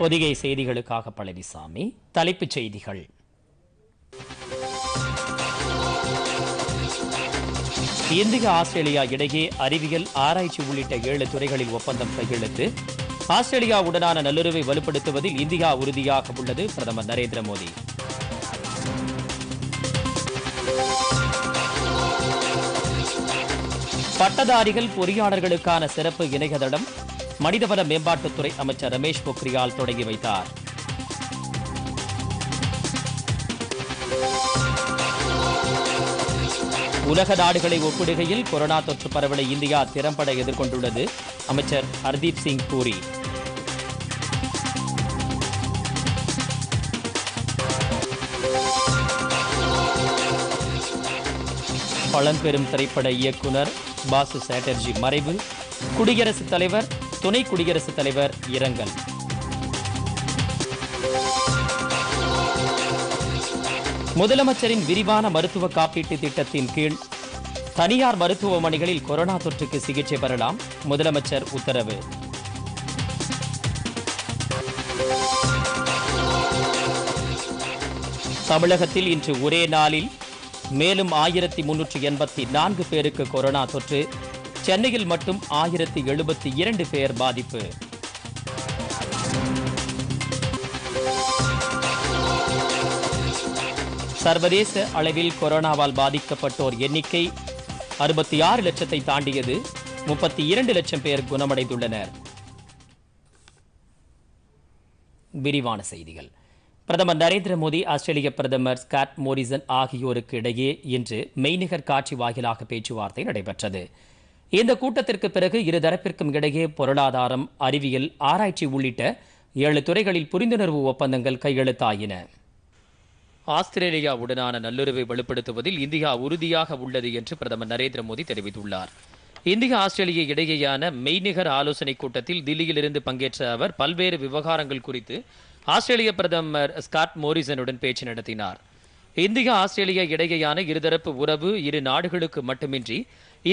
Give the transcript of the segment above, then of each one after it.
பொதிகை செய்திகளுக்காக பழனிசாமி தலைப்புச் செய்திகள் இந்திய ஆஸ்திரேலியா இடையே அறிவியல் ஆராய்ச்சி உள்ளிட்ட ஏழு துறைகளில் ஒப்பந்தம் கையெழுத்து ஆஸ்திரேலியாவுடனான நல்லுறவை வலுப்படுத்துவதில் இந்தியா உறுதியாக உள்ளது பிரதமர் நரேந்திர மோடி பட்டதாரிகள் பொறியாளர்களுக்கான சிறப்பு இணையதளம் மனிதவள மேம்பாட்டுத்துறை அமைச்சர் ரமேஷ் பொக்ரியால் தொடங்கி வைத்தார் உலக நாடுகளை ஒப்பிடுகையில் கொரோனா தொற்று பரவலை இந்தியா திறம்பட எதிர்கொண்டுள்ளது அமைச்சர் ஹர்தீப் சிங் பூரி பழம்பெரும் திரைப்பட இயக்குனர் பாசு சாட்டர்ஜி மறைவு குடியரசுத் தலைவர் துணை குடியரசுத் தலைவர் இரங்கல் முதலமைச்சரின் விரிவான மருத்துவ காப்பீட்டு திட்டத்தின் கீழ் தனியார் மருத்துவமனைகளில் கொரோனா தொற்றுக்கு சிகிச்சை பெறலாம் முதலமைச்சர் உத்தரவு தமிழகத்தில் இன்று ஒரே நாளில் மேலும் ஆயிரத்தி முன்னூற்றி எண்பத்தி நான்கு பேருக்கு கொரோனா தொற்று சென்னையில் மட்டும் ஆயிரத்தி எழுபத்தி இரண்டு பேர் பாதிப்பு சர்வதேச அளவில் கொரோனாவால் பாதிக்கப்பட்டோர் எண்ணிக்கை அறுபத்தி ஆறு லட்சத்தை தாண்டியது முப்பத்தி இரண்டு லட்சம் பேர் குணமடைந்துள்ளனர் விரிவான செய்திகள் பிரதமர் நரேந்திர மோடி ஆஸ்திரேலிய பிரதமர் ஸ்காட் மோரிசன் ஆகியோருக்கு இடையே இன்று மெய்நிகர் காட்சி வாயிலாக பேச்சுவார்த்தை நடைபெற்றது இந்த கூட்டத்திற்கு பிறகு இருதரப்பிற்கும் இடையே பொருளாதாரம் அறிவியல் ஆராய்ச்சி உள்ளிட்ட ஏழு துறைகளில் புரிந்துணர்வு ஒப்பந்தங்கள் கையெழுத்தாயின ஆஸ்திரேலியாவுடனான நல்லுறவை வலுப்படுத்துவதில் இந்தியா உறுதியாக உள்ளது என்று பிரதமர் நரேந்திர மோடி தெரிவித்துள்ளார் இந்தியா ஆஸ்திரேலிய இடையேயான மெய்நிகர் ஆலோசனை கூட்டத்தில் தில்லியிலிருந்து பங்கேற்ற அவர் பல்வேறு விவகாரங்கள் குறித்து ஆஸ்திரேலிய பிரதமர் ஸ்காட் மோரிசனுடன் பேச்சு நடத்தினார் இந்தியா ஆஸ்திரேலியா இடையேயான இருதரப்பு உறவு இரு நாடுகளுக்கு மட்டுமின்றி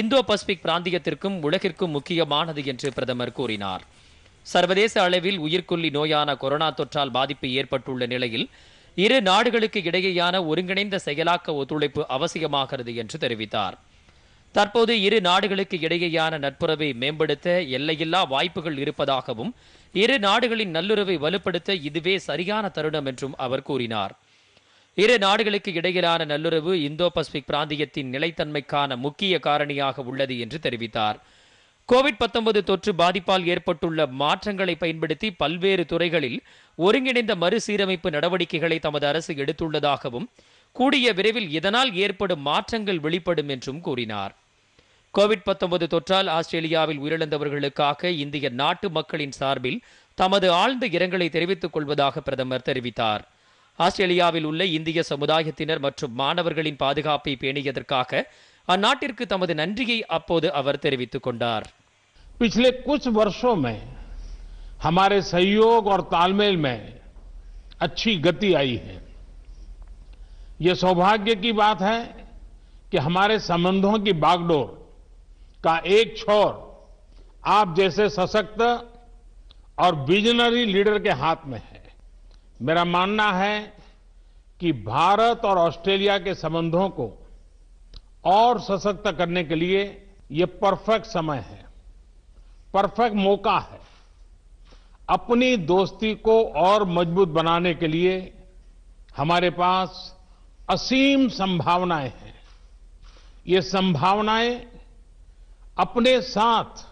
இந்தோ பசிபிக் பிராந்தியத்திற்கும் உலகிற்கும் முக்கியமானது என்று பிரதமர் கூறினார் சர்வதேச அளவில் உயிர்கொல்லி நோயான கொரோனா தொற்றால் பாதிப்பு ஏற்பட்டுள்ள நிலையில் இரு நாடுகளுக்கு இடையேயான ஒருங்கிணைந்த செயலாக்க ஒத்துழைப்பு அவசியமாகிறது என்று தெரிவித்தார் தற்போது இரு நாடுகளுக்கு இடையேயான நட்புறவை மேம்படுத்த எல்லையில்லா வாய்ப்புகள் இருப்பதாகவும் இரு நாடுகளின் நல்லுறவை வலுப்படுத்த இதுவே சரியான தருணம் என்றும் அவர் கூறினார் இரு நாடுகளுக்கு இடையிலான நல்லுறவு இந்தோ பசிபிக் பிராந்தியத்தின் நிலைத்தன்மைக்கான முக்கிய காரணியாக உள்ளது என்று தெரிவித்தார் கோவிட் பத்தொன்பது தொற்று பாதிப்பால் ஏற்பட்டுள்ள மாற்றங்களை பயன்படுத்தி பல்வேறு துறைகளில் ஒருங்கிணைந்த மறுசீரமைப்பு நடவடிக்கைகளை தமது அரசு எடுத்துள்ளதாகவும் கூடிய விரைவில் இதனால் ஏற்படும் மாற்றங்கள் வெளிப்படும் என்றும் கூறினார் கோவிட் தொற்றால் ஆஸ்திரேலியாவில் உயிரிழந்தவர்களுக்காக இந்திய நாட்டு மக்களின் சார்பில் தமது ஆழ்ந்த இரங்கலை தெரிவித்துக் கொள்வதாக பிரதமர் தெரிவித்தார் आस्तिया समुदायर पाणियमे पिछले कुछ वर्षों में हमारे सहयोग और तालमेल में अच्छी गति आई है यह सौभाग्य की बात है कि हमारे संबंधों की बागडोर का एक छोर आप जैसे सशक्त और विजनरी लीडर के हाथ में है मेरा मानना है कि भारत और ऑस्ट्रेलिया के संबंधों को और सशक्त करने के लिए ये परफेक्ट समय है परफेक्ट मौका है अपनी दोस्ती को और मजबूत बनाने के लिए हमारे पास असीम संभावनाएं हैं ये संभावनाएं अपने साथ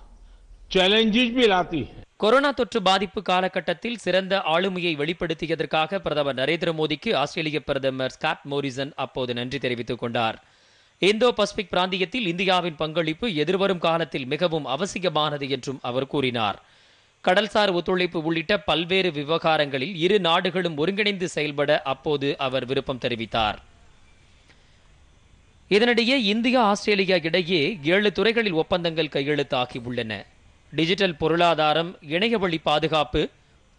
चैलेंजेस भी लाती हैं கொரோனா தொற்று பாதிப்பு காலகட்டத்தில் சிறந்த ஆளுமையை வெளிப்படுத்தியதற்காக பிரதமர் நரேந்திர மோடிக்கு ஆஸ்திரேலிய பிரதமர் ஸ்காட் மோரிசன் அப்போது நன்றி தெரிவித்துக் கொண்டார் இந்தோ பசிபிக் பிராந்தியத்தில் இந்தியாவின் பங்களிப்பு எதிர்வரும் காலத்தில் மிகவும் அவசியமானது என்றும் அவர் கூறினார் கடல்சார் ஒத்துழைப்பு உள்ளிட்ட பல்வேறு விவகாரங்களில் இரு நாடுகளும் ஒருங்கிணைந்து செயல்பட அப்போது அவர் விருப்பம் தெரிவித்தார் இதனிடையே இந்தியா ஆஸ்திரேலியா இடையே ஏழு துறைகளில் ஒப்பந்தங்கள் கையெழுத்தாகி உள்ளன டிஜிட்டல் பொருளாதாரம் இணையவழி பாதுகாப்பு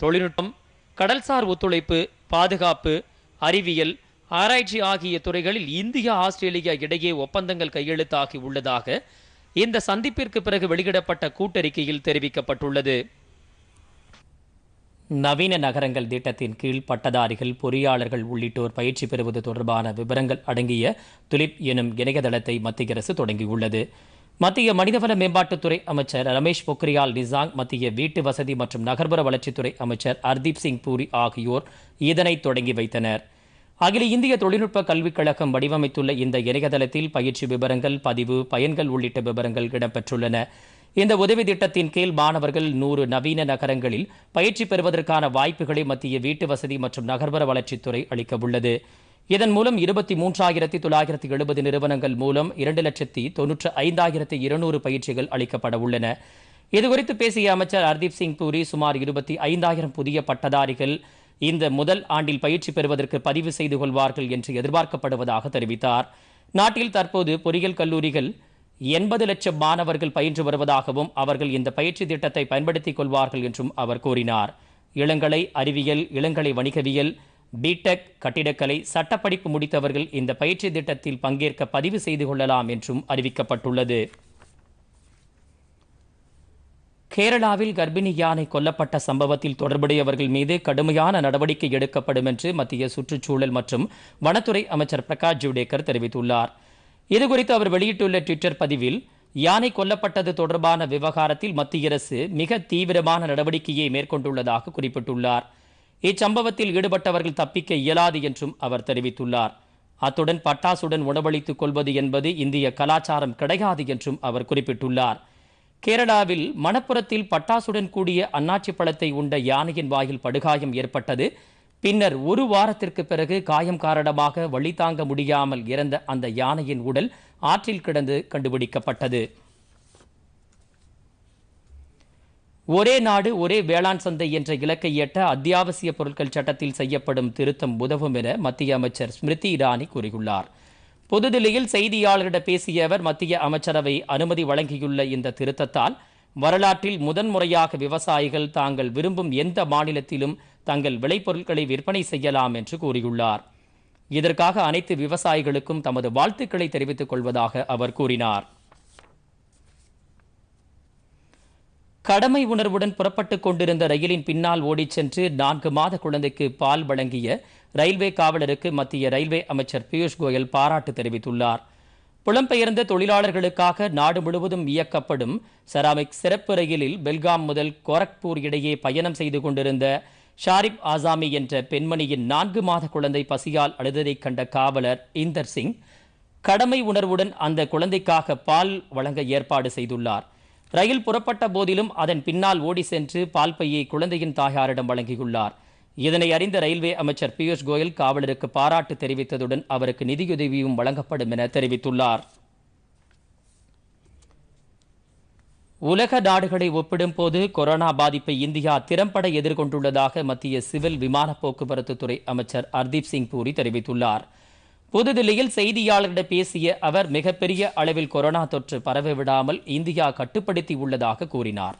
தொழில்நுட்பம் கடல்சார் ஒத்துழைப்பு பாதுகாப்பு அறிவியல் ஆராய்ச்சி ஆகிய துறைகளில் இந்தியா ஆஸ்திரேலியா இடையே ஒப்பந்தங்கள் கையெழுத்தாகி உள்ளதாக இந்த சந்திப்பிற்கு பிறகு வெளியிடப்பட்ட கூட்டறிக்கையில் தெரிவிக்கப்பட்டுள்ளது நவீன நகரங்கள் திட்டத்தின் கீழ் பட்டதாரிகள் பொறியாளர்கள் உள்ளிட்டோர் பயிற்சி பெறுவது தொடர்பான விவரங்கள் அடங்கிய துலிப் எனும் இணையதளத்தை மத்திய அரசு தொடங்கியுள்ளது மத்திய மனிதவள மேம்பாட்டுத்துறை அமைச்சர் ரமேஷ் பொக்ரியால் நிசாங் மத்திய வீட்டு வசதி மற்றும் நகர்ப்புற வளர்ச்சித்துறை அமைச்சர் ஹர்தீப் சிங் பூரி ஆகியோர் இதனை தொடங்கி வைத்தனர் அகில இந்திய தொழில்நுட்ப கல்விக் கழகம் வடிவமைத்துள்ள இந்த இணையதளத்தில் பயிற்சி விவரங்கள் பதிவு பயன்கள் உள்ளிட்ட விவரங்கள் இடம்பெற்றுள்ளன இந்த உதவி திட்டத்தின் கீழ் மாணவர்கள் நூறு நவீன நகரங்களில் பயிற்சி பெறுவதற்கான வாய்ப்புகளை மத்திய வீட்டு வசதி மற்றும் நகர்ப்புற வளர்ச்சித்துறை அளிக்கவுள்ளது உள்ளது இதன் மூலம் இருபத்தி மூன்றாயிரத்தி தொள்ளாயிரத்தி எழுபது நிறுவனங்கள் மூலம் இரண்டு லட்சத்தி தொன்னூற்று ஐந்தாயிரத்தி இருநூறு பயிற்சிகள் அளிக்கப்பட உள்ளன இதுகுறித்து பேசிய அமைச்சர் ஹர்தீப் சிங் பூரி சுமார் இருபத்தி ஐந்தாயிரம் புதிய பட்டதாரிகள் இந்த முதல் ஆண்டில் பயிற்சி பெறுவதற்கு பதிவு செய்து கொள்வார்கள் என்று எதிர்பார்க்கப்படுவதாக தெரிவித்தார் நாட்டில் தற்போது பொறியியல் கல்லூரிகள் எண்பது லட்சம் மாணவர்கள் பயின்று வருவதாகவும் அவர்கள் இந்த பயிற்சி திட்டத்தை பயன்படுத்திக் கொள்வார்கள் என்றும் அவர் கூறினார் இளங்கலை அறிவியல் இளங்கலை வணிகவியல் பிடெக் கட்டிடக்கலை சட்டப்படிப்பு முடித்தவர்கள் இந்த பயிற்சி திட்டத்தில் பங்கேற்க பதிவு செய்து கொள்ளலாம் என்றும் அறிவிக்கப்பட்டுள்ளது கேரளாவில் கர்ப்பிணி யானை கொல்லப்பட்ட சம்பவத்தில் தொடர்புடையவர்கள் மீது கடுமையான நடவடிக்கை எடுக்கப்படும் என்று மத்திய சுற்றுச்சூழல் மற்றும் வனத்துறை அமைச்சர் பிரகாஷ் ஜவ்டேகர் தெரிவித்துள்ளார் இதுகுறித்து அவர் வெளியிட்டுள்ள ட்விட்டர் பதிவில் யானை கொல்லப்பட்டது தொடர்பான விவகாரத்தில் மத்திய அரசு மிக தீவிரமான நடவடிக்கையை மேற்கொண்டுள்ளதாக குறிப்பிட்டுள்ளார் இச்சம்பவத்தில் ஈடுபட்டவர்கள் தப்பிக்க இயலாது என்றும் அவர் தெரிவித்துள்ளார் அத்துடன் பட்டாசுடன் உணவளித்துக் கொள்வது என்பது இந்திய கலாச்சாரம் கிடையாது என்றும் அவர் குறிப்பிட்டுள்ளார் கேரளாவில் மணப்புறத்தில் பட்டாசுடன் கூடிய அன்னாச்சி பழத்தை உண்ட யானையின் வாயில் படுகாயம் ஏற்பட்டது பின்னர் ஒரு வாரத்திற்கு பிறகு காயம் காரணமாக வழி தாங்க முடியாமல் இறந்த அந்த யானையின் உடல் ஆற்றில் கிடந்து கண்டுபிடிக்கப்பட்டது ஒரே நாடு ஒரே வேளாண் சந்தை என்ற இலக்கை எட்ட அத்தியாவசிய பொருட்கள் சட்டத்தில் செய்யப்படும் திருத்தம் உதவும் என மத்திய அமைச்சர் ஸ்மிருதி இரானி கூறியுள்ளார் புதுதில்லியில் செய்தியாளரிடம் பேசிய அவர் மத்திய அமைச்சரவை அனுமதி வழங்கியுள்ள இந்த திருத்தத்தால் வரலாற்றில் முதன்முறையாக விவசாயிகள் தாங்கள் விரும்பும் எந்த மாநிலத்திலும் தங்கள் விளைபொருட்களை விற்பனை செய்யலாம் என்று கூறியுள்ளார் இதற்காக அனைத்து விவசாயிகளுக்கும் தமது வாழ்த்துக்களை தெரிவித்துக் கொள்வதாக அவர் கூறினார் கடமை உணர்வுடன் புறப்பட்டு கொண்டிருந்த ரயிலின் பின்னால் ஓடிச் சென்று நான்கு மாத குழந்தைக்கு பால் வழங்கிய ரயில்வே காவலருக்கு மத்திய ரயில்வே அமைச்சர் பியூஷ் கோயல் பாராட்டு தெரிவித்துள்ளார் புலம்பெயர்ந்த தொழிலாளர்களுக்காக நாடு முழுவதும் இயக்கப்படும் செராமிக் சிறப்பு ரயிலில் பெல்காம் முதல் கோரக்பூர் இடையே பயணம் செய்து கொண்டிருந்த ஷாரிப் ஆசாமி என்ற பெண்மணியின் நான்கு மாத குழந்தை பசியால் அழுததைக் கண்ட காவலர் இந்தர் சிங் கடமை உணர்வுடன் அந்த குழந்தைக்காக பால் வழங்க ஏற்பாடு செய்துள்ளார் ரயில் புறப்பட்ட போதிலும் அதன் பின்னால் ஓடி சென்று பால் பையை குழந்தையின் தாயாரிடம் வழங்கியுள்ளார் இதனை அறிந்த ரயில்வே அமைச்சர் பியூஷ் கோயல் காவலருக்கு பாராட்டு தெரிவித்ததுடன் அவருக்கு நிதியுதவியும் வழங்கப்படும் என தெரிவித்துள்ளார் உலக நாடுகளை ஒப்பிடும் போது கொரோனா பாதிப்பை இந்தியா திறம்பட எதிர்கொண்டுள்ளதாக மத்திய சிவில் விமான போக்குவரத்து துறை அமைச்சர் ஹர்தீப் சிங் பூரி தெரிவித்துள்ளார் புதுதில்லியில் செய்தியாளர்களிடம் பேசிய அவர் மிகப்பெரிய அளவில் கொரோனா தொற்று பரவிவிடாமல் இந்தியா கட்டுப்படுத்தி உள்ளதாக கூறினார்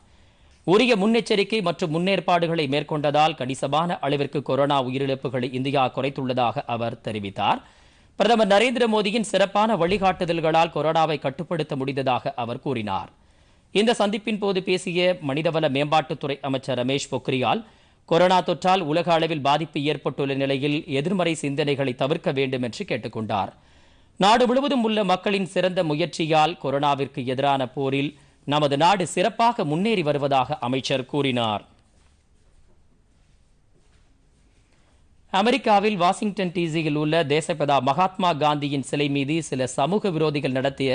உரிய முன்னெச்சரிக்கை மற்றும் முன்னேற்பாடுகளை மேற்கொண்டதால் கணிசமான அளவிற்கு கொரோனா உயிரிழப்புகளை இந்தியா குறைத்துள்ளதாக அவர் தெரிவித்தார் பிரதமர் நரேந்திர மோடியின் சிறப்பான வழிகாட்டுதல்களால் கொரோனாவை கட்டுப்படுத்த முடிந்ததாக அவர் கூறினார் இந்த சந்திப்பின் போது பேசிய மனிதவள மேம்பாட்டுத்துறை அமைச்சர் ரமேஷ் பொக்ரியால் கொரோனா தொற்றால் உலக அளவில் பாதிப்பு ஏற்பட்டுள்ள நிலையில் எதிர்மறை சிந்தனைகளை தவிர்க்க வேண்டும் என்று கேட்டுக்கொண்டார் நாடு முழுவதும் உள்ள மக்களின் சிறந்த முயற்சியால் கொரோனாவிற்கு எதிரான போரில் நமது நாடு சிறப்பாக முன்னேறி வருவதாக அமைச்சர் கூறினார் அமெரிக்காவில் வாஷிங்டன் டிசியில் உள்ள தேசப்பிதா மகாத்மா காந்தியின் சிலை மீது சில சமூக விரோதிகள் நடத்திய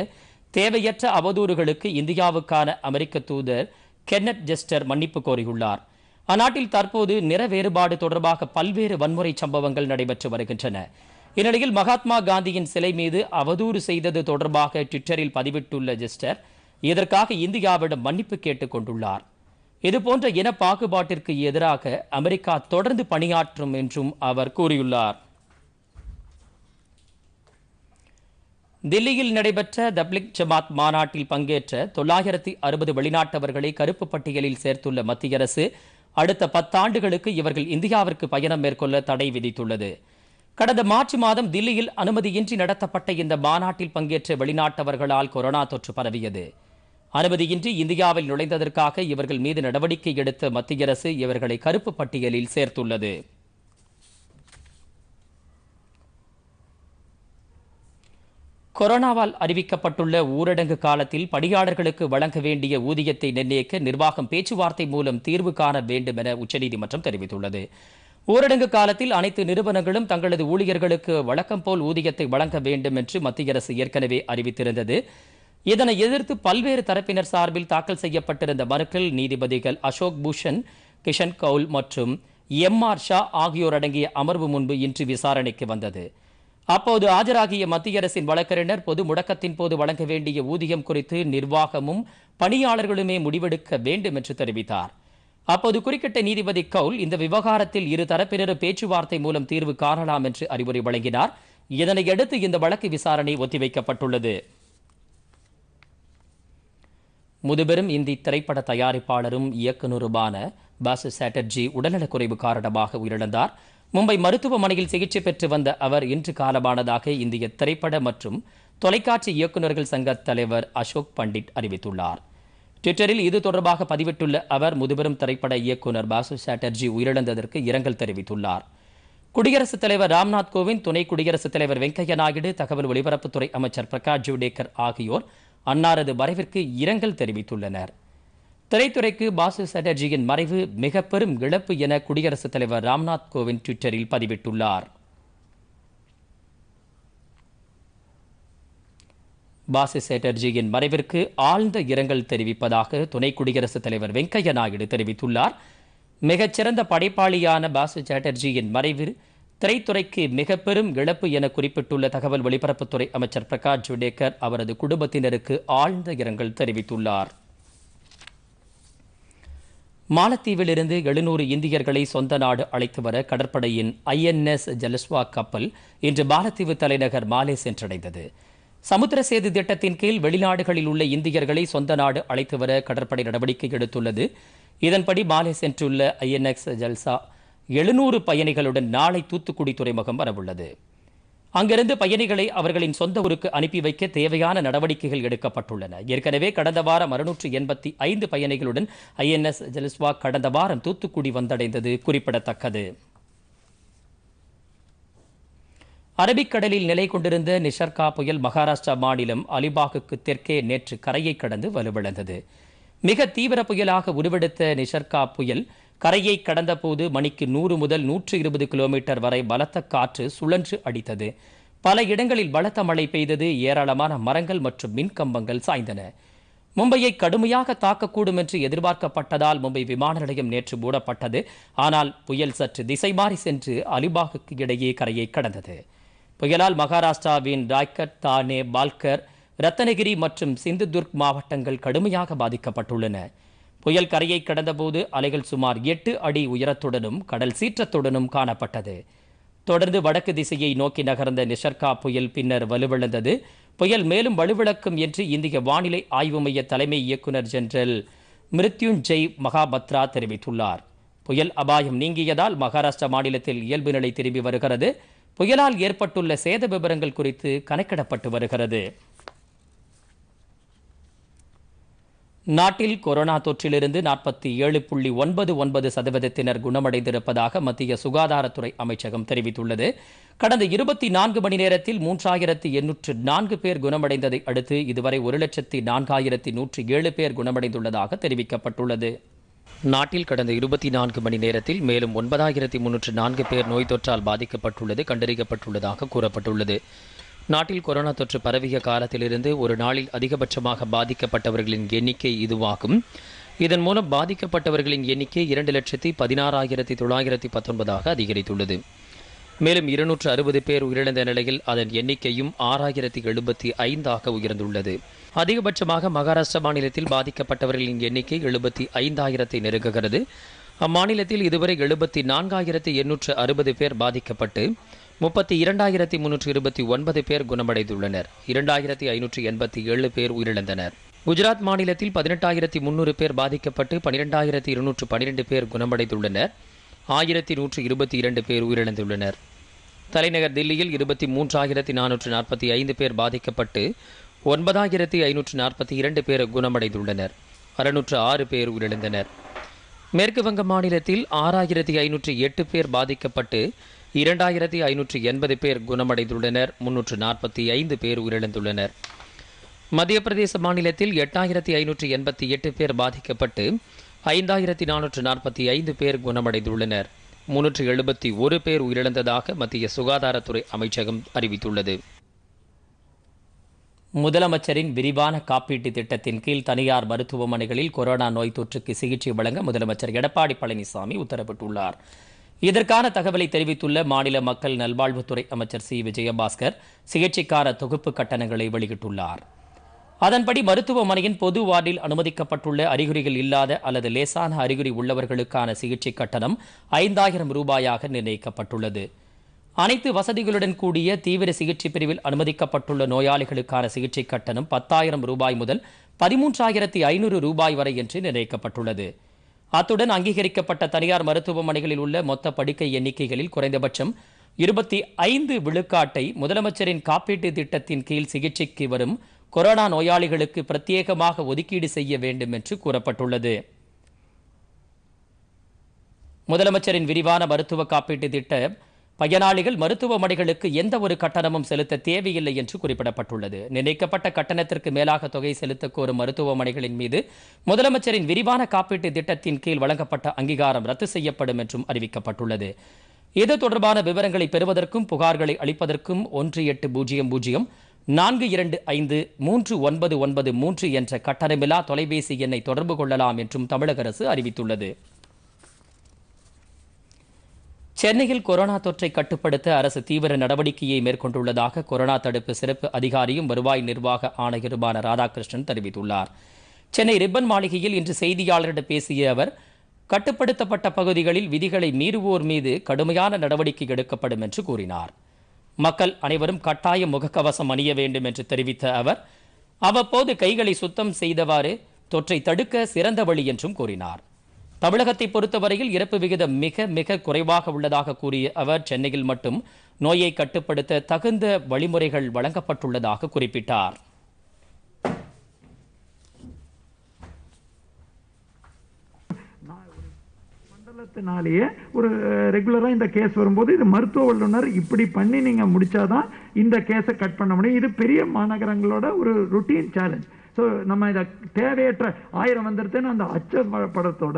தேவையற்ற அவதூறுகளுக்கு இந்தியாவுக்கான அமெரிக்க தூதர் கென்னட் ஜெஸ்டர் மன்னிப்பு கோரியுள்ளார் அந்நாட்டில் தற்போது நிற வேறுபாடு தொடர்பாக பல்வேறு வன்முறை சம்பவங்கள் நடைபெற்று வருகின்றன இந்நிலையில் மகாத்மா காந்தியின் சிலை மீது அவதூறு செய்தது தொடர்பாக ட்விட்டரில் பதிவிட்டுள்ள ஜிஸ்டர் இதற்காக இந்தியாவிடம் மன்னிப்பு கேட்டுக் கொண்டுள்ளார் இதுபோன்ற இன பாகுபாட்டிற்கு எதிராக அமெரிக்கா தொடர்ந்து பணியாற்றும் என்றும் அவர் கூறியுள்ளார் தில்லியில் நடைபெற்ற தப்லிக் ஜமாத் மாநாட்டில் பங்கேற்ற தொள்ளாயிரத்தி அறுபது வெளிநாட்டவர்களை கருப்பு பட்டியலில் சேர்த்துள்ள மத்திய அரசு அடுத்த பத்தாண்டுகளுக்கு இவர்கள் இந்தியாவிற்கு பயணம் மேற்கொள்ள தடை விதித்துள்ளது கடந்த மார்ச் மாதம் தில்லியில் அனுமதியின்றி நடத்தப்பட்ட இந்த மாநாட்டில் பங்கேற்ற வெளிநாட்டவர்களால் கொரோனா தொற்று பரவியது அனுமதியின்றி இந்தியாவில் நுழைந்ததற்காக இவர்கள் மீது நடவடிக்கை எடுத்த மத்திய அரசு இவர்களை கருப்பு பட்டியலில் சேர்த்துள்ளது கொரோனாவால் அறிவிக்கப்பட்டுள்ள ஊரடங்கு காலத்தில் பணியாளர்களுக்கு வழங்க வேண்டிய ஊதியத்தை நிர்ணயிக்க நிர்வாகம் பேச்சுவார்த்தை மூலம் தீர்வு காண வேண்டும் என உச்சநீதிமன்றம் தெரிவித்துள்ளது ஊரடங்கு காலத்தில் அனைத்து நிறுவனங்களும் தங்களது ஊழியர்களுக்கு வழக்கம் போல் ஊதியத்தை வழங்க வேண்டும் என்று மத்திய அரசு ஏற்கனவே அறிவித்திருந்தது இதனை எதிர்த்து பல்வேறு தரப்பினர் சார்பில் தாக்கல் செய்யப்பட்டிருந்த மனுக்கள் நீதிபதிகள் அசோக் பூஷன் கிஷன் கவுல் மற்றும் எம் ஆர் ஷா ஆகியோர் அடங்கிய அமர்வு முன்பு இன்று விசாரணைக்கு வந்தது அப்போது ஆஜராகிய மத்திய அரசின் வழக்கறிஞர் பொது முடக்கத்தின் போது வழங்க வேண்டிய ஊதியம் குறித்து நிர்வாகமும் பணியாளர்களுமே முடிவெடுக்க வேண்டும் என்று தெரிவித்தார் அப்போது குறிக்கிட்ட நீதிபதி கவுல் இந்த விவகாரத்தில் இரு தரப்பினரும் பேச்சுவார்த்தை மூலம் தீர்வு காணலாம் என்று அறிவுரை வழங்கினார் இதனையடுத்து இந்த வழக்கு விசாரணை ஒத்திவைக்கப்பட்டுள்ளது முதுபெரும் இந்தி திரைப்பட தயாரிப்பாளரும் இயக்குநருமான பாசு சாட்டர்ஜி உடல்நலக்குறைவு காரணமாக உயிரிழந்தார் மும்பை மருத்துவமனையில் சிகிச்சை பெற்று வந்த அவர் இன்று காலமானதாக இந்திய திரைப்பட மற்றும் தொலைக்காட்சி இயக்குநர்கள் சங்க தலைவர் அசோக் பண்டிட் அறிவித்துள்ளார் ட்விட்டரில் இது தொடர்பாக பதிவிட்டுள்ள அவர் முதுபெரும் திரைப்பட இயக்குநர் பாசு சாட்டர்ஜி உயிரிழந்ததற்கு இரங்கல் தெரிவித்துள்ளார் குடியரசுத் தலைவர் ராம்நாத் கோவிந்த் துணை குடியரசுத் தலைவர் வெங்கையா நாயுடு தகவல் ஒலிபரப்புத்துறை அமைச்சர் பிரகாஷ் ஜவடேகர் ஆகியோர் அன்னாரது மறைவிற்கு இரங்கல் தெரிவித்துள்ளனர் திரைத்துறைக்கு பாசு சாட்டர்ஜியின் மறைவு மிக பெரும் இழப்பு என குடியரசுத் தலைவர் ராம்நாத் கோவிந்த் ட்விட்டரில் பதிவிட்டுள்ளார் பாசு சாட்டர்ஜியின் மறைவிற்கு ஆழ்ந்த இரங்கல் தெரிவிப்பதாக துணை குடியரசுத் தலைவர் வெங்கையா நாயுடு தெரிவித்துள்ளார் மிகச்சிறந்த படைப்பாளியான பாசு சாட்டர்ஜியின் மறைவு திரைத்துறைக்கு மிக பெரும் இழப்பு என குறிப்பிட்டுள்ள தகவல் ஒலிபரப்புத்துறை அமைச்சர் பிரகாஷ் ஜவடேகர் அவரது குடும்பத்தினருக்கு ஆழ்ந்த இரங்கல் தெரிவித்துள்ளார் மாலத்தீவிலிருந்து எழுநூறு இந்தியர்களை சொந்த நாடு அழைத்து வர கடற்படையின் ஐஎன்எஸ் ஜலஸ்வா கப்பல் இன்று மாலத்தீவு தலைநகர் மாலே சென்றடைந்தது சமுத்திர சேது திட்டத்தின் கீழ் வெளிநாடுகளில் உள்ள இந்தியர்களை சொந்த நாடு அழைத்து வர கடற்படை நடவடிக்கை எடுத்துள்ளது இதன்படி மாலே சென்றுள்ள ஐஎன்எக்ஸ் ஜல்சா எழுநூறு பயணிகளுடன் நாளை தூத்துக்குடி துறைமுகம் வரவுள்ளது அங்கிருந்து பயணிகளை அவர்களின் சொந்த ஊருக்கு அனுப்பி வைக்க தேவையான நடவடிக்கைகள் எடுக்கப்பட்டுள்ளன ஏற்கனவே கடந்த வாரம் அறுநூற்று எண்பத்தி ஐந்து பயணிகளுடன் ஐஎன்எஸ் ஜெலிஸ்வா கடந்த வாரம் தூத்துக்குடி வந்தடைந்தது குறிப்பிடத்தக்கது அரபிக்கடலில் நிலை கொண்டிருந்த நிஷர்கா புயல் மகாராஷ்டிரா மாநிலம் அலிபாகுக்கு தெற்கே நேற்று கரையை கடந்து வலுவிழந்தது மிக தீவிர புயலாக உருவெடுத்த நிஷர்கா புயல் கரையை கடந்தபோது மணிக்கு நூறு முதல் நூற்று இருபது கிலோமீட்டர் வரை பலத்த காற்று சுழன்று அடித்தது பல இடங்களில் பலத்த மழை பெய்தது ஏராளமான மரங்கள் மற்றும் மின்கம்பங்கள் சாய்ந்தன மும்பையை கடுமையாக தாக்கக்கூடும் என்று எதிர்பார்க்கப்பட்டதால் மும்பை விமான நிலையம் நேற்று மூடப்பட்டது ஆனால் புயல் சற்று திசை மாறி சென்று அலிபாகுக்கு இடையே கரையை கடந்தது புயலால் மகாராஷ்டிராவின் ராய்கட் தானே பால்கர் ரத்தனகிரி மற்றும் சிந்துதுர்க் மாவட்டங்கள் கடுமையாக பாதிக்கப்பட்டுள்ளன புயல் கரையை கடந்தபோது அலைகள் சுமார் எட்டு அடி உயரத்துடனும் கடல் சீற்றத்துடனும் காணப்பட்டது தொடர்ந்து வடக்கு திசையை நோக்கி நகர்ந்த நிஷர்கா புயல் பின்னர் வலுவிழந்தது புயல் மேலும் வலுவிழக்கும் என்று இந்திய வானிலை ஆய்வு மைய தலைமை இயக்குநர் ஜெனரல் மிருத்யுஞ்சய் மகாபத்ரா தெரிவித்துள்ளார் புயல் அபாயம் நீங்கியதால் மகாராஷ்டிரா மாநிலத்தில் இயல்பு நிலை திரும்பி வருகிறது புயலால் ஏற்பட்டுள்ள சேத விவரங்கள் குறித்து கணக்கிடப்பட்டு வருகிறது நாட்டில் கொரோனா தொற்றிலிருந்து நாற்பத்தி ஏழு புள்ளி ஒன்பது ஒன்பது சதவீதத்தினர் குணமடைந்திருப்பதாக மத்திய சுகாதாரத்துறை அமைச்சகம் தெரிவித்துள்ளது கடந்த இருபத்தி நான்கு மணி நேரத்தில் மூன்றாயிரத்தி எண்ணூற்று நான்கு பேர் குணமடைந்ததை அடுத்து இதுவரை ஒரு லட்சத்தி நான்காயிரத்தி நூற்றி ஏழு பேர் குணமடைந்துள்ளதாக தெரிவிக்கப்பட்டுள்ளது நாட்டில் கடந்த இருபத்தி நான்கு மணி நேரத்தில் மேலும் ஒன்பதாயிரத்தி முன்னூற்று நான்கு பேர் நோய் தொற்றால் பாதிக்கப்பட்டுள்ளது கண்டறியப்பட்டுள்ளதாக கூறப்பட்டுள்ளது நாட்டில் கொரோனா தொற்று பரவிய காலத்திலிருந்து ஒரு நாளில் அதிகபட்சமாக பாதிக்கப்பட்டவர்களின் எண்ணிக்கை இதுவாகும் இதன் மூலம் பாதிக்கப்பட்டவர்களின் எண்ணிக்கை இரண்டு லட்சத்தி பதினாறாயிரத்தி தொள்ளாயிரத்தி பத்தொன்பதாக அதிகரித்துள்ளது மேலும் இருநூற்று அறுபது பேர் உயிரிழந்த நிலையில் அதன் எண்ணிக்கையும் ஆறாயிரத்தி எழுபத்தி ஐந்தாக உயர்ந்துள்ளது அதிகபட்சமாக மகாராஷ்டிரா மாநிலத்தில் பாதிக்கப்பட்டவர்களின் எண்ணிக்கை எழுபத்தி ஐந்தாயிரத்தை நெருங்குகிறது அம்மாநிலத்தில் இதுவரை எழுபத்தி நான்காயிரத்தி எண்ணூற்று அறுபது பேர் பாதிக்கப்பட்டு முப்பத்தி இரண்டாயிரத்தி முன்னூற்று இருபத்தி ஒன்பது பேர் குணமடைந்துள்ளனர் இரண்டாயிரத்தி ஐநூற்றி எண்பத்தி ஏழு பேர் உயிரிழந்தனர் குஜராத் மாநிலத்தில் பதினெட்டாயிரத்தி முன்னூறு பேர் பாதிக்கப்பட்டு பனிரெண்டாயிரத்தி இருநூற்று பனிரெண்டு பேர் குணமடைந்துள்ளனர் ஆயிரத்தி நூற்று இருபத்தி இரண்டு பேர் உயிரிழந்துள்ளனர் தலைநகர் தில்லியில் இருபத்தி மூன்றாயிரத்தி நானூற்று நாற்பத்தி ஐந்து பேர் பாதிக்கப்பட்டு ஒன்பதாயிரத்தி ஐநூற்று நாற்பத்தி இரண்டு பேர் குணமடைந்துள்ளனர் அறுநூற்று ஆறு பேர் உயிரிழந்தனர் மேற்கு வங்க மாநிலத்தில் ஆறாயிரத்தி ஐநூற்றி எட்டு பேர் பாதிக்கப்பட்டு இரண்டாயிரத்தி ஐநூற்றி எண்பது பேர் குணமடைந்துள்ளனர் முன்னூற்று நாற்பத்தி ஐந்து பேர் உயிரிழந்துள்ளனர் மத்திய பிரதேச மாநிலத்தில் எட்டாயிரத்தி ஐநூற்றி எண்பத்தி எட்டு பேர் பாதிக்கப்பட்டு ஐந்தாயிரத்தி நானூற்று நாற்பத்தி ஐந்து பேர் குணமடைந்துள்ளனர் முன்னூற்று எழுபத்தி ஒரு பேர் உயிரிழந்ததாக மத்திய சுகாதாரத்துறை அமைச்சகம் அறிவித்துள்ளது முதலமைச்சரின் விரிவான காப்பீட்டு திட்டத்தின் கீழ் தனியார் மருத்துவமனைகளில் கொரோனா நோய் தொற்றுக்கு சிகிச்சை வழங்க முதலமைச்சர் எடப்பாடி பழனிசாமி உத்தரவிட்டுள்ளார் இதற்கான தகவலை தெரிவித்துள்ள மாநில மக்கள் நல்வாழ்வுத்துறை அமைச்சர் சி விஜயபாஸ்கர் சிகிச்சைக்கான தொகுப்பு கட்டணங்களை வெளியிட்டுள்ளார் அதன்படி மருத்துவமனையின் பொது வார்டில் அனுமதிக்கப்பட்டுள்ள அறிகுறிகள் இல்லாத அல்லது லேசான அறிகுறி உள்ளவர்களுக்கான சிகிச்சை கட்டணம் ஐந்தாயிரம் ரூபாயாக நிர்ணயிக்கப்பட்டுள்ளது அனைத்து வசதிகளுடன் கூடிய தீவிர சிகிச்சை பிரிவில் அனுமதிக்கப்பட்டுள்ள நோயாளிகளுக்கான சிகிச்சை கட்டணம் பத்தாயிரம் ரூபாய் முதல் பதிமூன்றாயிரத்தி ஐநூறு ரூபாய் வரை என்று நிர்ணயிக்கப்பட்டுள்ளது அத்துடன் அங்கீகரிக்கப்பட்ட தனியார் மருத்துவமனைகளில் உள்ள மொத்த படுக்கை எண்ணிக்கைகளில் குறைந்தபட்சம் இருபத்தி ஐந்து விழுக்காட்டை முதலமைச்சரின் காப்பீட்டு திட்டத்தின் கீழ் சிகிச்சைக்கு வரும் கொரோனா நோயாளிகளுக்கு பிரத்யேகமாக ஒதுக்கீடு செய்ய வேண்டும் என்று கூறப்பட்டுள்ளது முதலமைச்சரின் விரிவான மருத்துவ காப்பீட்டு திட்ட பயனாளிகள் மருத்துவமனைகளுக்கு எந்த ஒரு கட்டணமும் செலுத்த தேவையில்லை என்று குறிப்பிடப்பட்டுள்ளது நினைக்கப்பட்ட கட்டணத்திற்கு மேலாக தொகை செலுத்த கோரும் மருத்துவமனைகளின் மீது முதலமைச்சரின் விரிவான காப்பீட்டு திட்டத்தின் கீழ் வழங்கப்பட்ட அங்கீகாரம் ரத்து செய்யப்படும் என்றும் அறிவிக்கப்பட்டுள்ளது இது தொடர்பான விவரங்களை பெறுவதற்கும் புகார்களை அளிப்பதற்கும் ஒன்று எட்டு பூஜ்ஜியம் பூஜ்ஜியம் நான்கு இரண்டு ஐந்து மூன்று ஒன்பது ஒன்பது மூன்று என்ற கட்டணமில்லா தொலைபேசி எண்ணை தொடர்பு கொள்ளலாம் என்றும் தமிழக அரசு அறிவித்துள்ளது சென்னையில் கொரோனா தொற்றை கட்டுப்படுத்த அரசு தீவிர நடவடிக்கையை மேற்கொண்டுள்ளதாக கொரோனா தடுப்பு சிறப்பு அதிகாரியும் வருவாய் நிர்வாக ஆணையருமான ராதாகிருஷ்ணன் தெரிவித்துள்ளார் சென்னை ரிப்பன் மாளிகையில் இன்று செய்தியாளரிடம் பேசிய அவர் கட்டுப்படுத்தப்பட்ட பகுதிகளில் விதிகளை மீறுவோர் மீது கடுமையான நடவடிக்கை எடுக்கப்படும் என்று கூறினார் மக்கள் அனைவரும் கட்டாய முகக்கவசம் அணிய வேண்டும் என்று தெரிவித்த அவர் அவ்வப்போது கைகளை சுத்தம் செய்தவாறு தொற்றை தடுக்க சிறந்த வழி என்றும் கூறினார் தமிழகத்தை பொறுத்தவரையில் இறப்பு விகிதம் மிக மிக குறைவாக உள்ளதாக கூறிய அவர் சென்னையில் மட்டும் நோயை கட்டுப்படுத்த தகுந்த வழிமுறைகள் வழங்கப்பட்டுள்ளதாக குறிப்பிட்டார் மண்டலத்தினாலேயே ஒரு ரெகுலராக இந்த கேஸ் வரும்போது இது மருத்துவ வல்லுநர் இப்படி பண்ணி நீங்கள் முடித்தாதான் இந்த கேஸை கட் பண்ண முடியும் இது பெரிய மாநகரங்களோட ஒரு ருட்டீன் சேலஞ்ச் ஸோ நம்ம இதை தேவையற்ற ஆயிரம் வந்துருத்தேன்னு அந்த அச்ச படத்தோட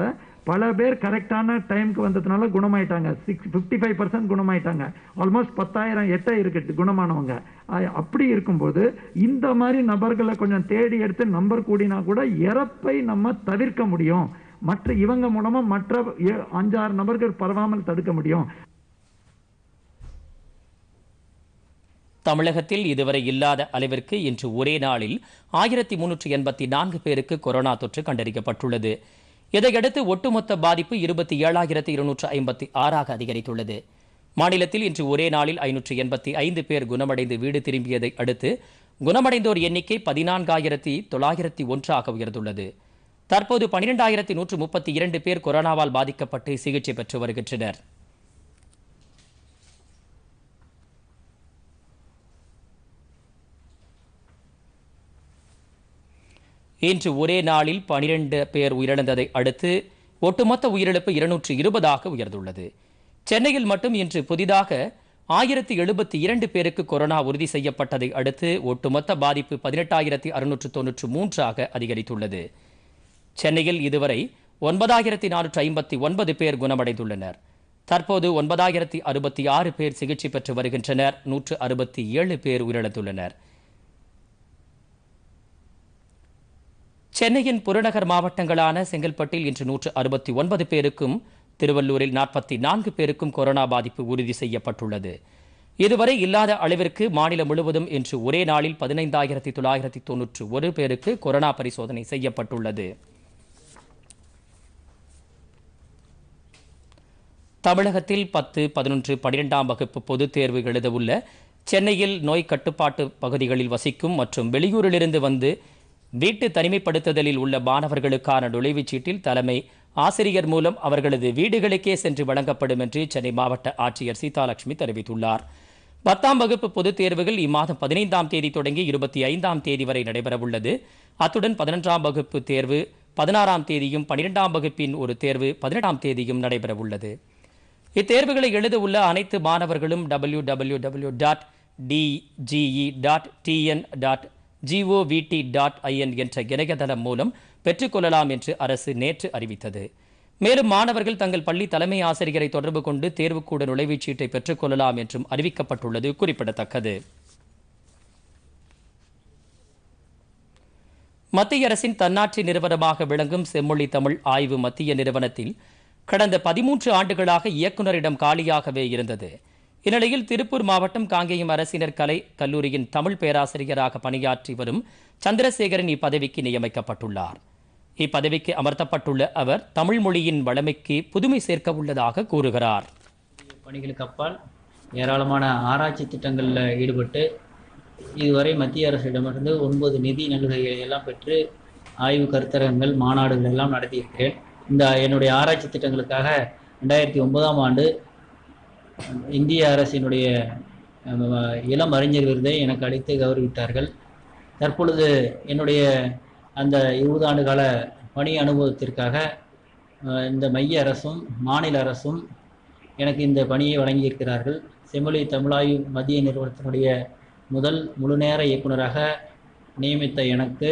பல பேர் கரெக்டான டைமுக்கு வந்ததுனால குணமாயிட்டாங்க சிக்ஸ் ஃபிஃப்டி ஃபைவ் பர்சன்ட் குணமாயிட்டாங்க ஆல்மோஸ்ட் பத்தாயிரம் எட்டாக இருக்குது குணமானவங்க அப்படி இருக்கும்போது இந்த மாதிரி நபர்களை கொஞ்சம் தேடி எடுத்து நம்பர் கூடினா கூட இறப்பை நம்ம தவிர்க்க முடியும் மற்ற இவங்க மூலமாக மற்ற அஞ்சாறு நபர்கள் பரவாமல் தடுக்க முடியும் தமிழகத்தில் இதுவரை இல்லாத அளவிற்கு இன்று ஒரே நாளில் ஆயிரத்தி முன்னூற்றி எண்பத்தி நான்கு பேருக்கு கொரோனா தொற்று கண்டறியப்பட்டுள்ளது இதையடுத்து ஒட்டுமொத்த பாதிப்பு இருபத்தி ஏழாயிரத்து இருநூற்று ஐம்பத்தி ஆறாக அதிகரித்துள்ளது மாநிலத்தில் இன்று ஒரே நாளில் ஐநூற்று எண்பத்தி ஐந்து பேர் குணமடைந்து வீடு திரும்பியதை அடுத்து குணமடைந்தோர் எண்ணிக்கை பதினான்காயிரத்தி தொள்ளாயிரத்தி ஒன்றாக உயர்ந்துள்ளது தற்போது பனிரெண்டாயிரத்தி நூற்று முப்பத்தி இரண்டு பேர் கொரோனாவால் பாதிக்கப்பட்டு சிகிச்சை பெற்று வருகின்றனர் இன்று ஒரே நாளில் பனிரெண்டு பேர் உயிரிழந்ததை அடுத்து ஒட்டுமொத்த உயிரிழப்பு இருநூற்று இருபதாக உயர்ந்துள்ளது சென்னையில் மட்டும் இன்று புதிதாக ஆயிரத்தி எழுபத்தி இரண்டு பேருக்கு கொரோனா உறுதி செய்யப்பட்டதை அடுத்து ஒட்டுமொத்த பாதிப்பு பதினெட்டாயிரத்தி அறுநூற்று தொன்னூற்று மூன்றாக அதிகரித்துள்ளது சென்னையில் இதுவரை ஒன்பதாயிரத்தி நானூற்று ஐம்பத்தி ஒன்பது பேர் குணமடைந்துள்ளனர் தற்போது ஒன்பதாயிரத்தி அறுபத்தி ஆறு பேர் சிகிச்சை பெற்று வருகின்றனர் நூற்று அறுபத்தி ஏழு பேர் உயிரிழந்துள்ளனர் சென்னையின் புறநகர் மாவட்டங்களான செங்கல்பட்டில் இன்று நூற்று அறுபத்தி ஒன்பது பேருக்கும் திருவள்ளூரில் நாற்பத்தி நான்கு பேருக்கும் கொரோனா பாதிப்பு உறுதி செய்யப்பட்டுள்ளது இதுவரை இல்லாத அளவிற்கு மாநிலம் முழுவதும் இன்று ஒரே நாளில் பதினைந்தாயிரத்தி தொள்ளாயிரத்தி தொன்னூற்று ஒரு பேருக்கு கொரோனா பரிசோதனை செய்யப்பட்டுள்ளது தமிழகத்தில் பத்து பதினொன்று பனிரெண்டாம் வகுப்பு பொதுத் தேர்வு எழுதவுள்ள சென்னையில் நோய் கட்டுப்பாட்டு பகுதிகளில் வசிக்கும் மற்றும் வெளியூரிலிருந்து வந்து வீட்டு தனிமைப்படுத்துதலில் உள்ள மாணவர்களுக்கான நுழைவுச் சீட்டில் தலைமை ஆசிரியர் மூலம் அவர்களது வீடுகளுக்கே சென்று வழங்கப்படும் என்று சென்னை மாவட்ட ஆட்சியர் சீதாலட்சுமி தெரிவித்துள்ளார் பத்தாம் வகுப்பு பொதுத் தேர்வுகள் இம்மாதம் பதினைந்தாம் தேதி தொடங்கி இருபத்தி ஐந்தாம் தேதி வரை நடைபெறவுள்ளது அத்துடன் பதினொன்றாம் வகுப்பு தேர்வு பதினாறாம் தேதியும் பனிரெண்டாம் வகுப்பின் ஒரு தேர்வு பதினெட்டாம் தேதியும் நடைபெறவுள்ளது இத்தேர்வுகளை எழுத உள்ள அனைத்து மாணவர்களும் W W W dot DGE dot TN dot GOVT dot IN என்ற இணையதளம் மூலம் பெற்றுக்கொள்ளலாம் என்று அரசு நேற்று அறிவித்தது மேலும் மாணவர்கள் தங்கள் பள்ளி தலைமை ஆசிரியரை தொடர்பு கொண்டு தேர்வுக்கூட நுழைவுச் சீட்டை பெற்றுக்கொள்ளலாம் என்றும் அறிவிக்கப்பட்டுள்ளது குறிப்பிடத்தக்கது மத்திய அரசின் தன்னாட்சி நிறுவனமாக விளங்கும் செம்மொழி தமிழ் ஆய்வு மத்திய நிறுவனத்தில் கடந்த பதிமூன்று ஆண்டுகளாக இயக்குநரிடம் காலியாகவே இருந்தது இந்நிலையில் திருப்பூர் மாவட்டம் காங்கேயம் அரசினர் கலை கல்லூரியின் தமிழ் பேராசிரியராக பணியாற்றி வரும் சந்திரசேகரன் இப்பதவிக்கு நியமிக்கப்பட்டுள்ளார் இப்பதவிக்கு அமர்த்தப்பட்டுள்ள அவர் தமிழ் மொழியின் வளமைக்கு புதுமை சேர்க்க உள்ளதாக கூறுகிறார் பணிகளுக்கு அப்பால் ஏராளமான ஆராய்ச்சி திட்டங்களில் ஈடுபட்டு இதுவரை மத்திய அரசிடமிருந்து ஒன்பது நிதி நல்கைகளை எல்லாம் பெற்று ஆய்வு கருத்தரங்கள் மாநாடுகள் எல்லாம் நடத்தியிருக்கிறேன் இந்த என்னுடைய ஆராய்ச்சி திட்டங்களுக்காக ரெண்டாயிரத்தி ஒன்பதாம் ஆண்டு இந்திய அரசினுடைய இளம் அறிஞர் விருதை எனக்கு அளித்து கௌரவித்தார்கள் தற்பொழுது என்னுடைய அந்த இருபது ஆண்டு கால பணி அனுபவத்திற்காக இந்த மைய அரசும் மாநில அரசும் எனக்கு இந்த பணியை வழங்கியிருக்கிறார்கள் செம்மொழி தமிழாய்வு மத்திய நிறுவனத்தினுடைய முதல் முழுநேர இயக்குநராக நியமித்த எனக்கு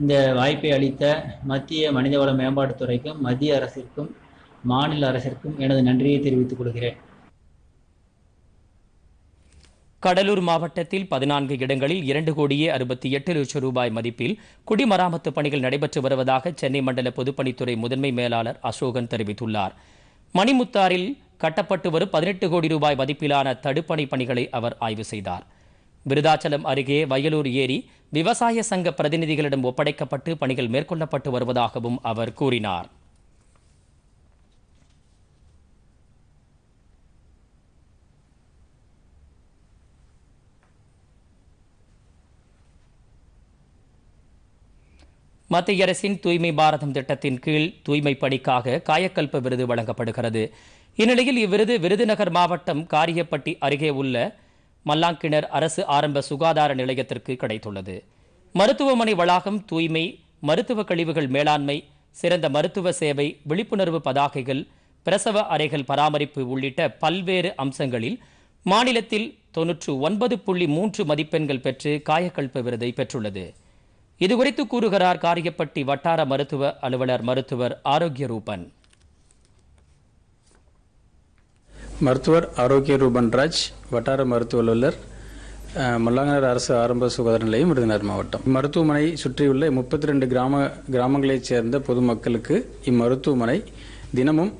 இந்த வாய்ப்பை அளித்த மத்திய மனிதவள மேம்பாட்டுத்துறைக்கும் மத்திய அரசிற்கும் மாநில அரசிற்கும் எனது நன்றியை தெரிவித்துக் கொள்கிறேன் கடலூர் மாவட்டத்தில் பதினான்கு இடங்களில் இரண்டு கோடியே அறுபத்தி எட்டு லட்சம் ரூபாய் மதிப்பில் குடிமராமத்து பணிகள் நடைபெற்று வருவதாக சென்னை மண்டல பொதுப்பணித்துறை முதன்மை மேலாளர் அசோகன் தெரிவித்துள்ளார் மணிமுத்தாரில் கட்டப்பட்டு வரும் பதினெட்டு கோடி ரூபாய் மதிப்பிலான தடுப்பணை பணிகளை அவர் ஆய்வு செய்தார் விருதாச்சலம் அருகே வயலூர் ஏரி விவசாய சங்க பிரதிநிதிகளிடம் ஒப்படைக்கப்பட்டு பணிகள் மேற்கொள்ளப்பட்டு வருவதாகவும் அவர் கூறினார் மத்திய அரசின் தூய்மை பாரதம் திட்டத்தின் கீழ் தூய்மை பணிக்காக காயக்கல்ப விருது வழங்கப்படுகிறது இந்நிலையில் இவ்விருது விருதுநகர் மாவட்டம் காரியப்பட்டி அருகே உள்ள மல்லாங்கிணர் அரசு ஆரம்ப சுகாதார நிலையத்திற்கு கிடைத்துள்ளது மருத்துவமனை வளாகம் தூய்மை மருத்துவ கழிவுகள் மேலாண்மை சிறந்த மருத்துவ சேவை விழிப்புணர்வு பதாகைகள் பிரசவ அறைகள் பராமரிப்பு உள்ளிட்ட பல்வேறு அம்சங்களில் மாநிலத்தில் தொன்னூற்று ஒன்பது புள்ளி மூன்று மதிப்பெண்கள் பெற்று காயக்கல்ப விருதை பெற்றுள்ளது இதுகுறித்து கூறுகிறார் காரியப்பட்டி வட்டார மருத்துவ அலுவலர் மருத்துவர் ஆரோக்கிய ரூபன் மருத்துவர் ஆரோக்கிய ரூபன் ராஜ் வட்டார மருத்துவ அலுவலர் மல்லாங்கனார் அரசு ஆரம்ப சுகாதார நிலையம் விருதுநகர் மாவட்டம் மருத்துவமனை சுற்றியுள்ள முப்பத்தி ரெண்டு கிராம கிராமங்களைச் சேர்ந்த பொதுமக்களுக்கு இம்மருத்துவமனை தினமும்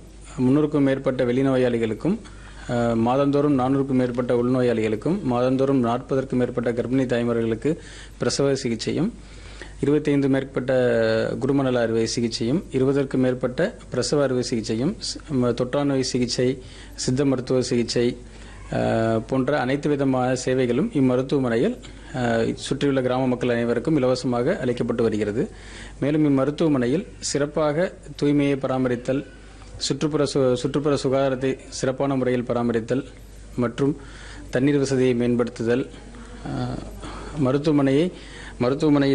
முன்னூறுக்கும் மேற்பட்ட வெளிநோயாளிகளுக்கும் மாதந்தோறும் நானூறுக்கும் மேற்பட்ட உள்நோயாளிகளுக்கும் மாதந்தோறும் நாற்பதற்கும் மேற்பட்ட கர்ப்பிணி தாய்மார்களுக்கு பிரசவ சிகிச்சையும் இருபத்தைந்து மேற்பட்ட குருமணல அறுவை சிகிச்சையும் இருபதற்கு மேற்பட்ட பிரசவ அறுவை சிகிச்சையும் தொற்றாநோய் சிகிச்சை சித்த மருத்துவ சிகிச்சை போன்ற அனைத்து விதமான சேவைகளும் இம்மருத்துவமனையில் சுற்றியுள்ள கிராம மக்கள் அனைவருக்கும் இலவசமாக அளிக்கப்பட்டு வருகிறது மேலும் இம்மருத்துவமனையில் சிறப்பாக தூய்மையை பராமரித்தல் சுற்றுப்புற சு சுற்றுப்புற சுகாதாரத்தை சிறப்பான முறையில் பராமரித்தல் மற்றும் தண்ணீர் வசதியை மேம்படுத்துதல் மருத்துவமனையை மருத்துவமனை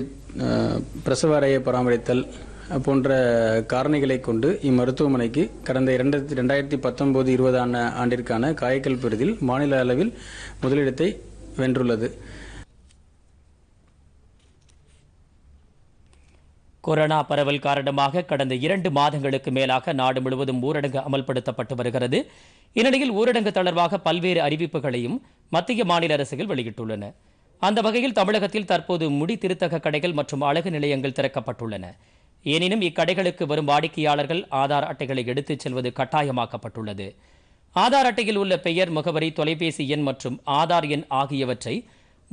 பிரசவ பராமரித்தல் போன்ற காரணிகளை கொண்டு இம்மருத்துவமனைக்கு கடந்த இரண்டாயிரத்தி ரெண்டாயிரத்தி பத்தொன்பது இருபதான ஆண்டிற்கான காயக்கல் பிரிதில் மாநில அளவில் முதலிடத்தை வென்றுள்ளது கொரோனா பரவல் காரணமாக கடந்த இரண்டு மாதங்களுக்கு மேலாக நாடு முழுவதும் ஊரடங்கு அமல்படுத்தப்பட்டு வருகிறது இந்நிலையில் ஊரடங்கு தளர்வாக பல்வேறு அறிவிப்புகளையும் மத்திய மாநில அரசுகள் வெளியிட்டுள்ளன அந்த வகையில் தமிழகத்தில் தற்போது முடி திருத்தக கடைகள் மற்றும் அழகு நிலையங்கள் திறக்கப்பட்டுள்ளன எனினும் இக்கடைகளுக்கு வரும் வாடிக்கையாளர்கள் ஆதார் அட்டைகளை எடுத்துச் செல்வது கட்டாயமாக்கப்பட்டுள்ளது ஆதார் அட்டையில் உள்ள பெயர் முகவரி தொலைபேசி எண் மற்றும் ஆதார் எண் ஆகியவற்றை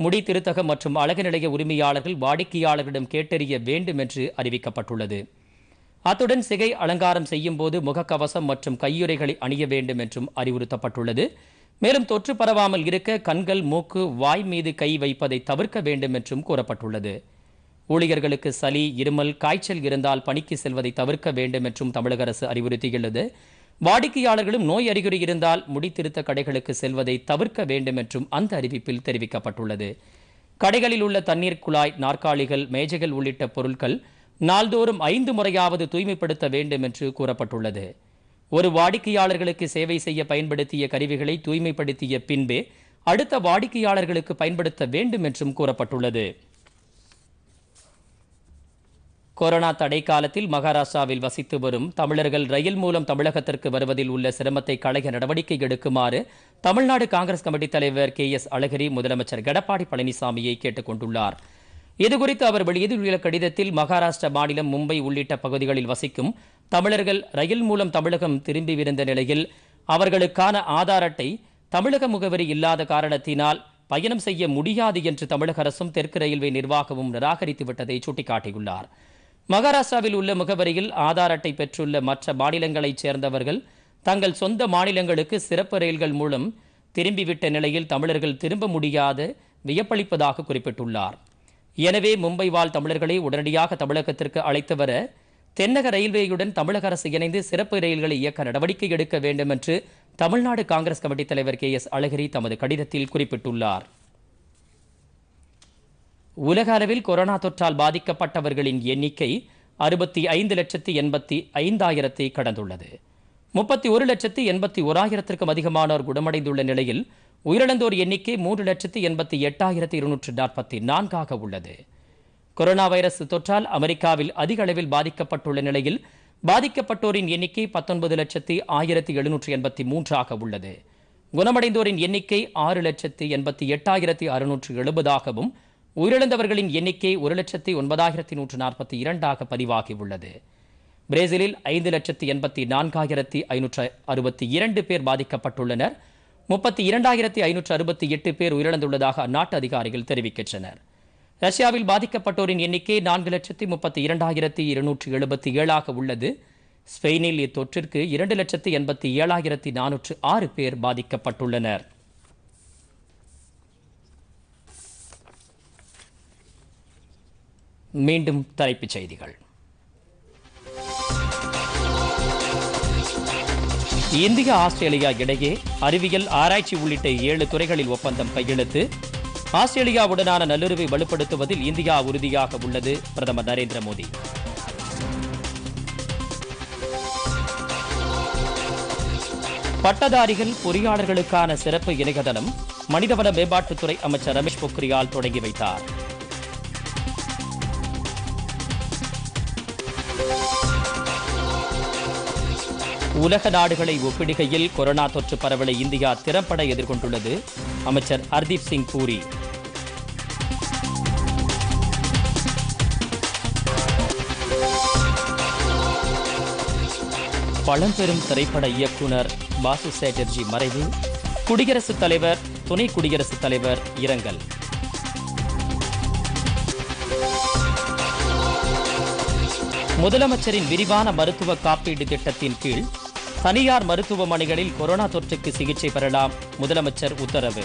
முடி திருத்தக மற்றும் அழகு நிலைய உரிமையாளர்கள் வாடிக்கையாளர்களிடம் கேட்டறிய வேண்டும் என்று அறிவிக்கப்பட்டுள்ளது அத்துடன் சிகை அலங்காரம் செய்யும் போது முகக்கவசம் மற்றும் கையுறைகளை அணிய வேண்டும் என்றும் அறிவுறுத்தப்பட்டுள்ளது மேலும் தொற்று பரவாமல் இருக்க கண்கள் மூக்கு வாய் மீது கை வைப்பதை தவிர்க்க வேண்டும் என்றும் கூறப்பட்டுள்ளது ஊழியர்களுக்கு சளி இருமல் காய்ச்சல் இருந்தால் பணிக்கு செல்வதை தவிர்க்க வேண்டும் என்றும் தமிழக அரசு அறிவுறுத்தியுள்ளது வாடிக்கையாளர்களும் நோய் அறிகுறி இருந்தால் முடித்திருத்த கடைகளுக்கு செல்வதை தவிர்க்க வேண்டும் என்றும் அந்த அறிவிப்பில் தெரிவிக்கப்பட்டுள்ளது கடைகளில் உள்ள தண்ணீர் குழாய் நாற்காலிகள் மேஜைகள் உள்ளிட்ட பொருட்கள் நாள்தோறும் ஐந்து முறையாவது தூய்மைப்படுத்த வேண்டும் என்று கூறப்பட்டுள்ளது ஒரு வாடிக்கையாளர்களுக்கு சேவை செய்ய பயன்படுத்திய கருவிகளை தூய்மைப்படுத்திய பின்பே அடுத்த வாடிக்கையாளர்களுக்கு பயன்படுத்த வேண்டும் என்றும் கூறப்பட்டுள்ளது கொரோனா தடை காலத்தில் மகாராஷ்டிராவில் வசித்து வரும் தமிழர்கள் ரயில் மூலம் தமிழகத்திற்கு வருவதில் உள்ள சிரமத்தை களைய நடவடிக்கை எடுக்குமாறு தமிழ்நாடு காங்கிரஸ் கமிட்டி தலைவர் கே எஸ் அழகிரி முதலமைச்சர் எடப்பாடி பழனிசாமியை கேட்டுக் கொண்டுள்ளார் இதுகுறித்து அவர் வெளியிட்டுள்ள கடிதத்தில் மகாராஷ்டிர மாநிலம் மும்பை உள்ளிட்ட பகுதிகளில் வசிக்கும் தமிழர்கள் ரயில் மூலம் தமிழகம் திரும்பிவிருந்த நிலையில் அவர்களுக்கான ஆதார் அட்டை தமிழக முகவரி இல்லாத காரணத்தினால் பயணம் செய்ய முடியாது என்று தமிழக அரசும் தெற்கு ரயில்வே நிர்வாகமும் நிராகரித்துவிட்டதை சுட்டிக்காட்டியுள்ளார் மகாராஷ்டிராவில் உள்ள முகவரியில் ஆதார் அட்டை பெற்றுள்ள மற்ற மாநிலங்களைச் சேர்ந்தவர்கள் தங்கள் சொந்த மாநிலங்களுக்கு சிறப்பு ரயில்கள் மூலம் திரும்பிவிட்ட நிலையில் தமிழர்கள் திரும்ப முடியாது வியப்பளிப்பதாக குறிப்பிட்டுள்ளார் எனவே மும்பை வாழ் தமிழர்களை உடனடியாக தமிழகத்திற்கு அழைத்து வர தென்னக ரயில்வேயுடன் தமிழக அரசு இணைந்து சிறப்பு ரயில்களை இயக்க நடவடிக்கை எடுக்க வேண்டும் என்று தமிழ்நாடு காங்கிரஸ் கமிட்டி தலைவர் கே எஸ் அழகிரி தமது கடிதத்தில் குறிப்பிட்டுள்ளார் உலக அளவில் கொரோனா தொற்றால் பாதிக்கப்பட்டவர்களின் எண்ணிக்கை அறுபத்தி ஐந்து லட்சத்தி எண்பத்தி ஐந்தாயிரத்தை கடந்துள்ளது முப்பத்தி ஒரு லட்சத்தி எண்பத்தி ஓராயிரத்திற்கும் அதிகமானோர் குணமடைந்துள்ள நிலையில் உயிரிழந்தோர் எண்ணிக்கை மூன்று லட்சத்து எண்பத்தி எட்டாயிரத்து இருநூற்று நாற்பத்தி நான்காக உள்ளது கொரோனா வைரஸ் தொற்றால் அமெரிக்காவில் அதிக அளவில் பாதிக்கப்பட்டுள்ள நிலையில் பாதிக்கப்பட்டோரின் எண்ணிக்கை பத்தொன்பது லட்சத்து ஆயிரத்தி எழுநூற்று எண்பத்தி மூன்றாக உள்ளது குணமடைந்தோரின் எண்ணிக்கை ஆறு லட்சத்து எண்பத்தி எட்டாயிரத்தி அறுநூற்று எழுபதாகவும் உயிரிழந்தவர்களின் எண்ணிக்கை ஒரு லட்சத்து ஒன்பதாயிரத்தி நூற்று நாற்பத்தி இரண்டாக பதிவாகியுள்ளது பிரேசிலில் ஐந்து லட்சத்து எண்பத்தி நான்காயிரத்தி ஐநூற்று அறுபத்தி இரண்டு பேர் பாதிக்கப்பட்டுள்ளனர் முப்பத்தி இரண்டாயிரத்தி ஐநூற்று அறுபத்தி எட்டு பேர் உயிரிழந்துள்ளதாக அந்நாட்டு அதிகாரிகள் தெரிவிக்கின்றனர் ரஷ்யாவில் பாதிக்கப்பட்டோரின் எண்ணிக்கை நான்கு லட்சத்தி முப்பத்தி இரண்டாயிரத்தி இருநூற்று எழுபத்தி ஏழாக உள்ளது ஸ்பெயினில் இத்தொற்றிற்கு இரண்டு லட்சத்தி எண்பத்தி ஏழாயிரத்தி நானூற்று ஆறு பேர் பாதிக்கப்பட்டுள்ளனர் மீண்டும் தலைப்புச் செய்திகள் இந்திய ஆஸ்திரேலியா இடையே அறிவியல் ஆராய்ச்சி உள்ளிட்ட ஏழு துறைகளில் ஒப்பந்தம் கையெழுத்து ஆஸ்திரேலியாவுடனான நல்லுறவை வலுப்படுத்துவதில் இந்தியா உறுதியாக உள்ளது பிரதமர் நரேந்திர மோடி பட்டதாரிகள் பொறியாளர்களுக்கான சிறப்பு இணையதளம் மனிதவள மேம்பாட்டுத்துறை அமைச்சர் ரமேஷ் பொக்ரியால் தொடங்கி வைத்தார் உலக நாடுகளை ஒப்பிடுகையில் கொரோனா தொற்று பரவலை இந்தியா திறம்பட எதிர்கொண்டுள்ளது அமைச்சர் ஹர்தீப் சிங் பூரி பழம்பெரும் திரைப்பட இயக்குனர் பாசு சேட்டர்ஜி மறைவு குடியரசுத் தலைவர் துணை குடியரசுத் தலைவர் இரங்கல் முதலமைச்சரின் விரிவான மருத்துவ காப்பீடு திட்டத்தின் கீழ் தனியார் மருத்துவமனைகளில் கொரோனா தொற்றுக்கு சிகிச்சை பெறலாம் முதலமைச்சர் உத்தரவு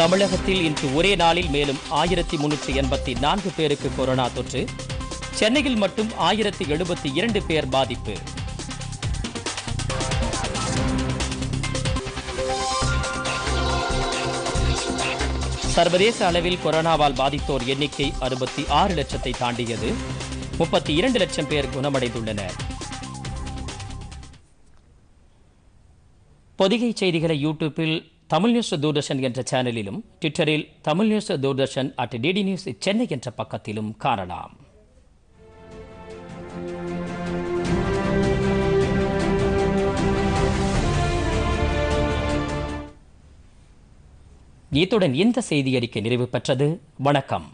தமிழகத்தில் இன்று ஒரே நாளில் மேலும் ஆயிரத்தி முன்னூற்றி எண்பத்தி நான்கு பேருக்கு கொரோனா தொற்று சென்னையில் மட்டும் ஆயிரத்தி எழுபத்தி இரண்டு பேர் பாதிப்பு சர்வதேச அளவில் கொரோனாவால் பாதித்தோர் எண்ணிக்கை அறுபத்தி ஆறு லட்சத்தை தாண்டியது முப்பத்தி இரண்டு லட்சம் பேர் குணமடைந்துள்ளனர் பொதிகை செய்திகளை யூடியூப்பில் தமிழ் நியூஸ் தூர்தர்ஷன் என்ற சேனலிலும் ட்விட்டரில் Tamil news Doordarshan at DD news Chennai என்ற பக்கத்திலும் காணலாம் இத்துடன் இந்த செய்தியறிக்கை நிறைவு பெற்றது வணக்கம்